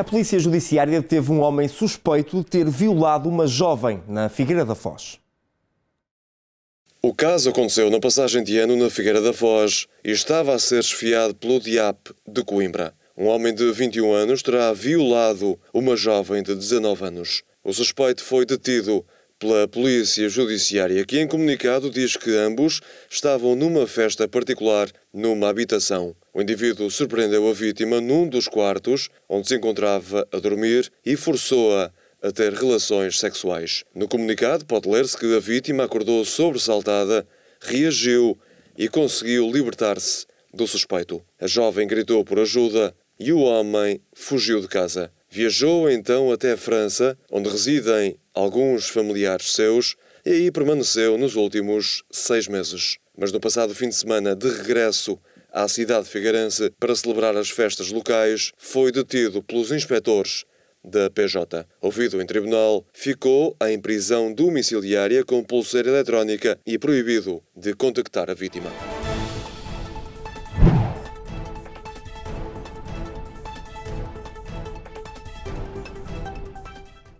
A Polícia Judiciária teve um homem suspeito de ter violado uma jovem na Figueira da Foz. O caso aconteceu na passagem de ano na Figueira da Foz e estava a ser esfiado pelo DIAP de Coimbra. Um homem de 21 anos terá violado uma jovem de 19 anos. O suspeito foi detido pela Polícia Judiciária, que em comunicado diz que ambos estavam numa festa particular numa habitação. O indivíduo surpreendeu a vítima num dos quartos onde se encontrava a dormir e forçou-a a ter relações sexuais. No comunicado, pode ler-se que a vítima acordou sobressaltada, reagiu e conseguiu libertar-se do suspeito. A jovem gritou por ajuda e o homem fugiu de casa. Viajou então até a França, onde residem alguns familiares seus, e aí permaneceu nos últimos seis meses. Mas no passado fim de semana, de regresso à cidade figueirense para celebrar as festas locais, foi detido pelos inspectores da PJ. Ouvido em tribunal, ficou em prisão domiciliária com pulseira eletrónica e proibido de contactar a vítima.